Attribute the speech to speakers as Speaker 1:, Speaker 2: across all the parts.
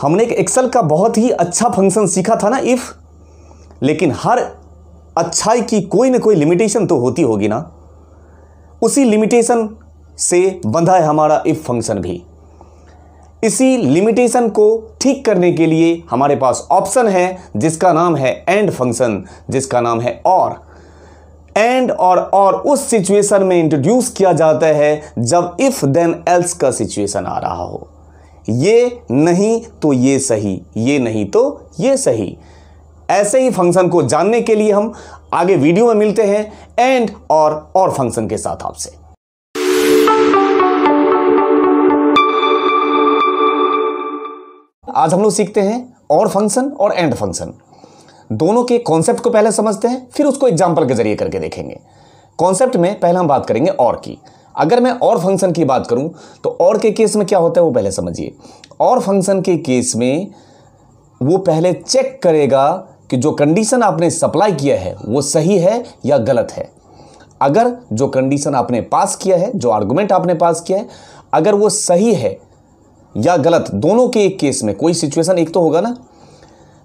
Speaker 1: हमने एक एक्सेल का बहुत ही अच्छा फंक्शन सीखा था ना इफ़ लेकिन हर अच्छाई की कोई ना कोई लिमिटेशन तो होती होगी ना उसी लिमिटेशन से बंधा है हमारा इफ़ फंक्शन भी इसी लिमिटेशन को ठीक करने के लिए हमारे पास ऑप्शन है जिसका नाम है एंड फंक्शन जिसका नाम है और एंड और और उस सिचुएशन में इंट्रोड्यूस किया जाता है जब इफ़ देन एल्स का सिचुएशन आ रहा हो ये नहीं तो ये सही ये नहीं तो ये सही ऐसे ही फंक्शन को जानने के लिए हम आगे वीडियो में मिलते हैं एंड और और फंक्शन के साथ आपसे आज हम लोग सीखते हैं और फंक्शन और एंड फंक्शन दोनों के कॉन्सेप्ट को पहले समझते हैं फिर उसको एग्जाम्पल के जरिए करके देखेंगे कॉन्सेप्ट में पहले हम बात करेंगे और की अगर मैं और फंक्शन की बात करूं तो और के केस में क्या होता है वो पहले समझिए और फंक्शन के केस में वो पहले चेक करेगा कि जो कंडीशन आपने सप्लाई किया है वो सही है या गलत है अगर जो कंडीशन आपने पास किया है जो आर्गूमेंट आपने पास किया है अगर वो सही है या गलत दोनों के एक केस में कोई सिचुएशन एक तो होगा ना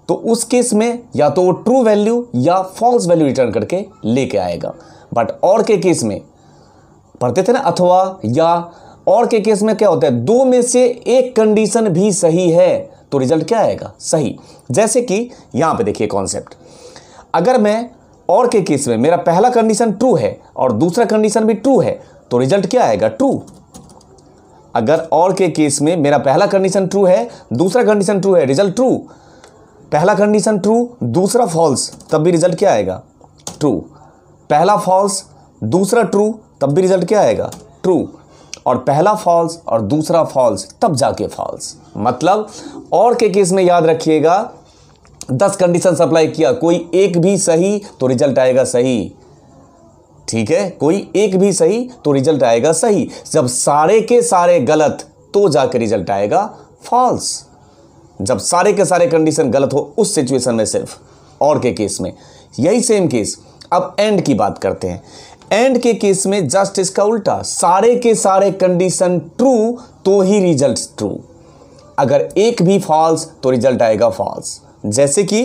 Speaker 1: तो उस केस में या तो वो ट्रू वैल्यू या फॉल्स वैल्यू रिटर्न करके लेके आएगा बट और के केस में पढ़ते थे ना अथवा या और के केस में क्या होता है दो में से एक कंडीशन भी सही है तो रिजल्ट क्या आएगा सही जैसे कि यहां पे देखिए कॉन्सेप्ट अगर मैं और के केस में मेरा पहला कंडीशन ट्रू है और दूसरा कंडीशन भी ट्रू है तो रिजल्ट क्या आएगा ट्रू अगर और के केस में मेरा पहला कंडीशन ट्रू है दूसरा कंडीशन ट्रू है रिजल्ट ट्रू पहला कंडीशन ट्रू दूसरा फॉल्स तब भी रिजल्ट क्या आएगा ट्रू पहला फॉल्स दूसरा ट्रू तब भी रिजल्ट क्या आएगा ट्रू और पहला फॉल्स और दूसरा फॉल्स तब जाके फॉल्स मतलब और के केस में याद रखिएगा दस कंडीशन सप्लाई किया कोई एक भी सही तो रिजल्ट आएगा सही ठीक है कोई एक भी सही तो रिजल्ट आएगा सही जब सारे के सारे गलत तो जाके रिजल्ट आएगा फॉल्स जब सारे के सारे कंडीशन गलत हो उस सिचुएशन में सिर्फ और के केस में यही सेम केस अब एंड की बात करते हैं एंड के केस में जस्ट इसका उल्टा सारे के सारे कंडीशन ट्रू तो ही रिजल्ट ट्रू अगर एक भी फॉल्स तो रिजल्ट आएगा फॉल्स जैसे कि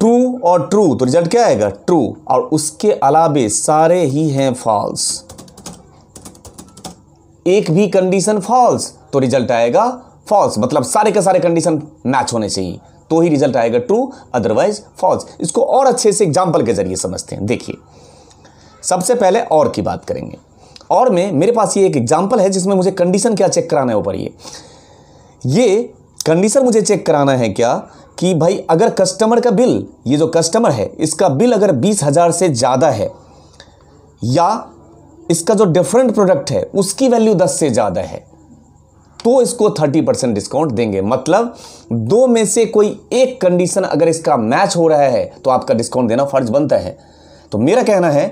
Speaker 1: ट्रू और ट्रू तो रिजल्ट क्या आएगा ट्रू और उसके अलावे सारे ही हैं फॉल्स एक भी कंडीशन फॉल्स तो रिजल्ट आएगा फॉल्स मतलब सारे के सारे कंडीशन मैच होने चाहिए तो ही रिजल्ट आएगा ट्रू अदरवाइज फॉल्स इसको और अच्छे से एग्जाम्पल के जरिए समझते हैं देखिए सबसे पहले और की बात करेंगे और में मेरे पास ये एक एग्जाम्पल है जिसमें मुझे कंडीशन क्या चेक कराना है ऊपर ये ये कंडीशन मुझे चेक कराना है क्या कि भाई अगर कस्टमर का बिल ये जो कस्टमर है इसका बिल अगर बीस हज़ार से ज़्यादा है या इसका जो डिफरेंट प्रोडक्ट है उसकी वैल्यू दस से ज़्यादा है तो इसको थर्टी परसेंट डिस्काउंट देंगे मतलब दो में से कोई एक कंडीशन अगर इसका मैच हो रहा है तो आपका डिस्काउंट देना फर्ज बनता है तो मेरा कहना है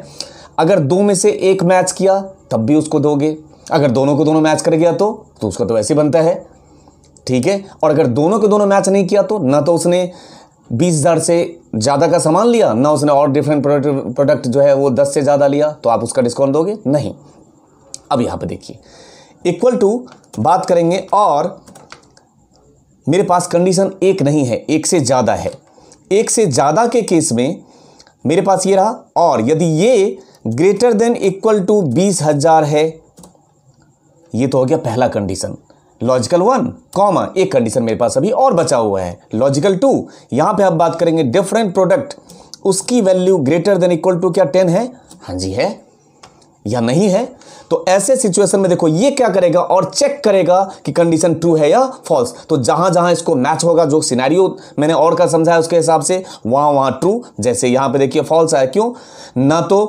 Speaker 1: अगर दो में से एक मैच किया तब भी उसको दोगे अगर दोनों को दोनों मैच कर गया तो तो उसका तो वैसे बनता है ठीक है और अगर दोनों के दोनों मैच नहीं किया तो ना तो उसने बीस हज़ार से ज़्यादा का सामान लिया ना उसने और डिफरेंट प्रोडक्ट प्रोडक्ट जो है वो दस से ज़्यादा लिया तो आप उसका डिस्काउंट दोगे नहीं अब यहाँ पे देखिए इक्वल टू बात करेंगे और मेरे पास कंडीशन एक नहीं है एक से ज़्यादा है एक से ज़्यादा के केस में मेरे पास ये रहा और यदि ये ग्रेटर देन इक्वल टू बीस हजार है ये तो हो गया पहला कंडीशन लॉजिकल वन कॉमा एक कंडीशन मेरे पास अभी और बचा हुआ है लॉजिकल टू यहां पे आप बात करेंगे डिफरेंट प्रोडक्ट उसकी value greater than equal to क्या टेन है हाँ जी है या नहीं है तो ऐसे सिचुएशन में देखो ये क्या करेगा और चेक करेगा कि कंडीशन ट्रू है या फॉल्स तो जहां जहां इसको मैच होगा जो सिनेरियो मैंने और का समझाया उसके हिसाब से वहां वहां ट्रू जैसे यहां पे देखिए फॉल्स आया क्यों ना तो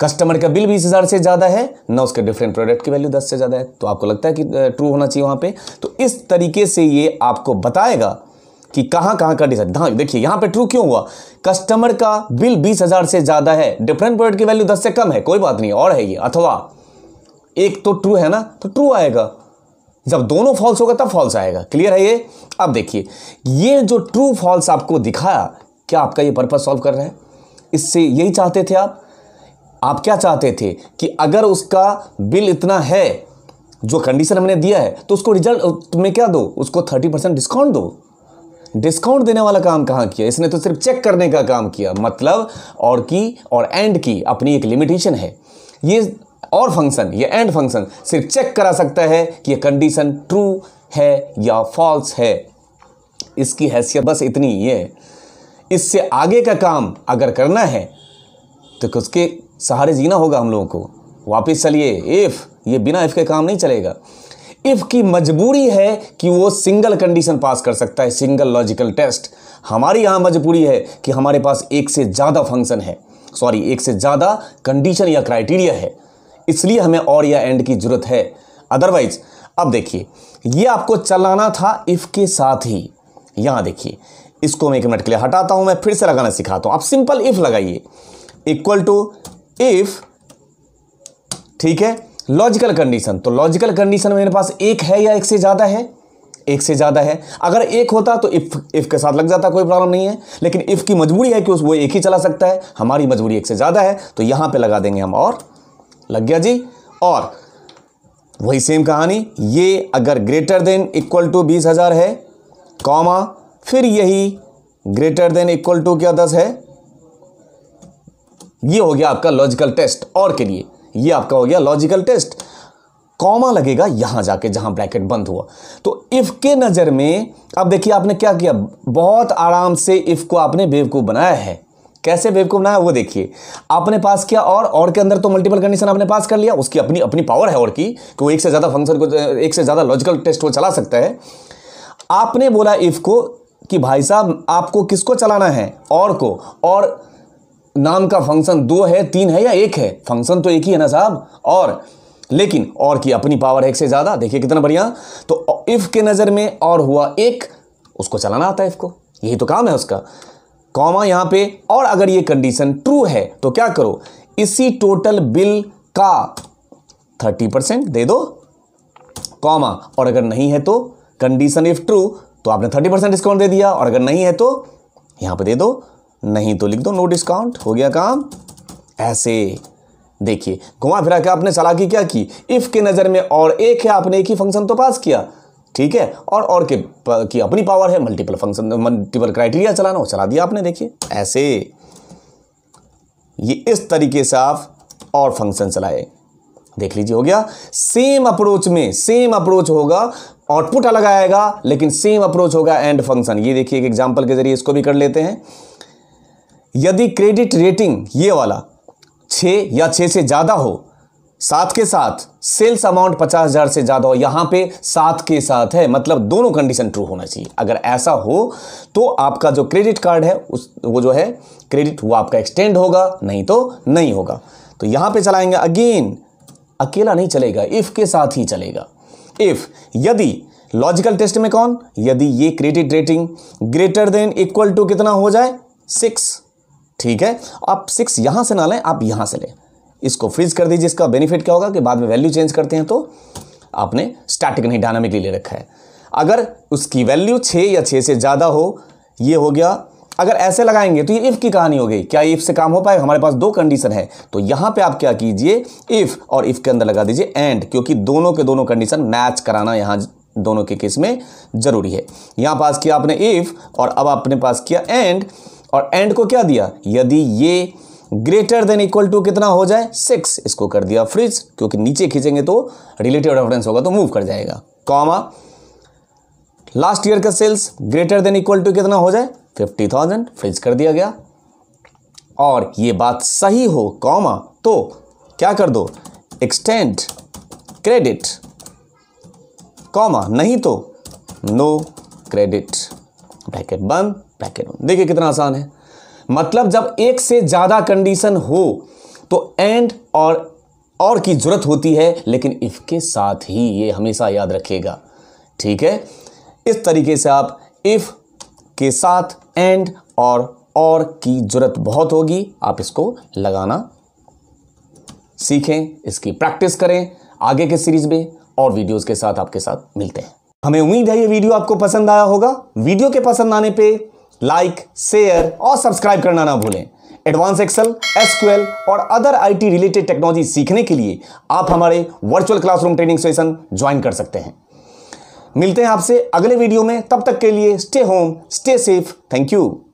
Speaker 1: कस्टमर का बिल बीस हज़ार से ज़्यादा है ना उसके डिफरेंट प्रोडक्ट की वैल्यू दस से ज़्यादा है तो आपको लगता है कि ट्रू होना चाहिए वहाँ पे तो इस तरीके से ये आपको बताएगा कि कहाँ कहाँ का डिसाइड हाँ देखिए यहाँ पे ट्रू क्यों हुआ कस्टमर का बिल बीस हज़ार से ज़्यादा है डिफरेंट प्रोडक्ट की वैल्यू दस से कम है कोई बात नहीं और है ये अथवा एक तो ट्रू है ना तो ट्रू आएगा जब दोनों फॉल्स होगा तब फॉल्स आएगा क्लियर है ये अब देखिए ये जो ट्रू फॉल्स आपको दिखाया क्या आपका ये पर्पज सॉल्व कर रहा है इससे यही चाहते थे आप आप क्या चाहते थे कि अगर उसका बिल इतना है जो कंडीशन हमने दिया है तो उसको रिजल्ट में क्या दो उसको थर्टी परसेंट डिस्काउंट दो डिस्काउंट देने वाला काम कहाँ किया इसने तो सिर्फ चेक करने का काम किया मतलब और की और एंड की अपनी एक लिमिटेशन है ये और फंक्शन ये एंड फंक्शन सिर्फ चेक करा सकता है कि ये कंडीशन ट्रू है या फॉल्स है इसकी हैसियत बस इतनी ही है इससे आगे का काम अगर करना है तो उसके सहारे जीना होगा हम लोगों को वापस चलिए इफ़ ये बिना इफ़ के काम नहीं चलेगा इफ़ की मजबूरी है कि वो सिंगल कंडीशन पास कर सकता है सिंगल लॉजिकल टेस्ट हमारी यहाँ मजबूरी है कि हमारे पास एक से ज़्यादा फंक्शन है सॉरी एक से ज़्यादा कंडीशन या क्राइटेरिया है इसलिए हमें और या एंड की ज़रूरत है अदरवाइज अब देखिए ये आपको चलाना था इफ़ के साथ ही यहाँ देखिए इसको मैं एक मिनट के लिए हटाता हूँ मैं फिर से लगाना सिखाता हूँ आप सिंपल इफ़ लगाइए इक्वल टू इफ ठीक है लॉजिकल कंडीशन तो लॉजिकल कंडीशन मेरे पास एक है या एक से ज़्यादा है एक से ज़्यादा है अगर एक होता तो इफ इफ के साथ लग जाता कोई प्रॉब्लम नहीं है लेकिन इफ की मजबूरी है कि उस वो एक ही चला सकता है हमारी मजबूरी एक से ज़्यादा है तो यहां पे लगा देंगे हम और लग गया जी और वही सेम कहानी ये अगर ग्रेटर देन इक्वल टू बीस हज़ार है कॉमा फिर यही ग्रेटर देन इक्वल टू क्या दस है ये हो गया आपका लॉजिकल टेस्ट और के लिए ये आपका हो गया लॉजिकल टेस्ट कॉमा लगेगा यहां जाके जहां ब्रैकेट बंद हुआ तो इफ के नज़र में अब देखिए आपने क्या किया बहुत आराम से इफ को आपने बेवकूफ़ बनाया है कैसे बेवकूफ़ बनाया वो देखिए आपने पास किया और और के अंदर तो मल्टीपल कंडीशन आपने पास कर लिया उसकी अपनी अपनी पावर है और की कि वो एक से ज़्यादा फंक्शन को एक से ज़्यादा लॉजिकल टेस्ट वो चला सकता है आपने बोला इफ़ को कि भाई साहब आपको किसको चलाना है और को और नाम का फंक्शन दो है तीन है या एक है फंक्शन तो एक ही है ना साहब और लेकिन और की अपनी पावर है एक से ज़्यादा देखिए कितना बढ़िया तो इफ़ के नज़र में और हुआ एक उसको चलाना आता है इफ़ को यही तो काम है उसका कॉमा यहां पे और अगर ये कंडीशन ट्रू है तो क्या करो इसी टोटल बिल का थर्टी परसेंट दे दो कॉमा और अगर नहीं है तो कंडीशन इफ ट्रू तो आपने थर्टी परसेंट डिस्काउंट दे दिया और अगर नहीं है तो यहां पे दे दो नहीं तो लिख दो नो डिस्काउंट हो गया काम ऐसे देखिए घुमा फिरा के आपने सलाह की क्या की इफ़ के नज़र में और एक है आपने एक ही फंक्शन तो पास किया ठीक है और और के की अपनी पावर है मल्टीपल फंक्शन मल्टीपल क्राइटेरिया चलाना हो चला दिया आपने देखिए ऐसे ये इस तरीके से आप और फंक्शन चलाए देख लीजिए हो गया सेम अप्रोच में सेम अप्रोच होगा आउटपुट अलग आएगा लेकिन सेम अप्रोच होगा एंड फंक्शन ये देखिए एक एग्जांपल के जरिए इसको भी कर लेते हैं यदि क्रेडिट रेटिंग ये वाला छः या छः से ज़्यादा हो साथ के साथ सेल्स अमाउंट पचास हजार से ज्यादा हो यहां पे साथ के साथ है मतलब दोनों कंडीशन ट्रू होना चाहिए अगर ऐसा हो तो आपका जो क्रेडिट कार्ड है उस वो जो है क्रेडिट वो आपका एक्सटेंड होगा नहीं तो नहीं होगा तो यहां पे चलाएंगे अगेन अकेला नहीं चलेगा इफ के साथ ही चलेगा इफ यदि लॉजिकल टेस्ट में कौन यदि ये credit rating greater than equal to कितना हो जाए सिक्स ठीक है आप सिक्स यहां से ना लें आप यहां से लें इसको फ्रीज कर दीजिए इसका बेनिफिट क्या होगा कि बाद में वैल्यू चेंज करते हैं तो आपने स्टैटिक नहीं डायनामिकली ले रखा है अगर उसकी वैल्यू छः या छः से ज़्यादा हो ये हो गया अगर ऐसे लगाएंगे तो ये इफ़ की कहानी हो गई क्या इफ़ से काम हो पाएगा हमारे पास दो कंडीशन है तो यहाँ पे आप क्या कीजिए इफ़ और इफ़ के अंदर लगा दीजिए एंड क्योंकि दोनों के दोनों कंडीशन मैच कराना यहाँ दोनों के केस में ज़रूरी है यहाँ पास किया आपने इफ़ और अब आपने पास किया एंड और एंड को क्या दिया यदि ये ग्रेटर देन इक्वल टू कितना हो जाए सिक्स इसको कर दिया फ्रिज क्योंकि नीचे खींचेंगे तो रिलेटिव रेफरेंस होगा तो मूव कर जाएगा कॉमा लास्ट ईयर का sales greater than equal to कितना हो जाए फिफ्टी थाउजेंड फ्रिज कर दिया गया और ये बात सही हो कॉमा तो क्या कर दो एक्सटेंड क्रेडिट कॉमा नहीं तो नो क्रेडिट ब्रैकेट बंद ब्रैकेट बंद देखिए कितना आसान है मतलब जब एक से ज़्यादा कंडीशन हो तो एंड और और की जरूरत होती है लेकिन इफ़ के साथ ही ये हमेशा याद रखिएगा ठीक है इस तरीके से आप इफ़ के साथ एंड और और की जरूरत बहुत होगी आप इसको लगाना सीखें इसकी प्रैक्टिस करें आगे के सीरीज में और वीडियोस के साथ आपके साथ मिलते हैं हमें उम्मीद है ये वीडियो आपको पसंद आया होगा वीडियो के पसंद आने पे लाइक शेयर और सब्सक्राइब करना ना भूलें एडवांस एक्सेल एसक्यूएल और अदर आईटी रिलेटेड टेक्नोलॉजी सीखने के लिए आप हमारे virtual classroom training session join कर सकते हैं मिलते हैं आपसे अगले वीडियो में तब तक के लिए stay home stay safe thank you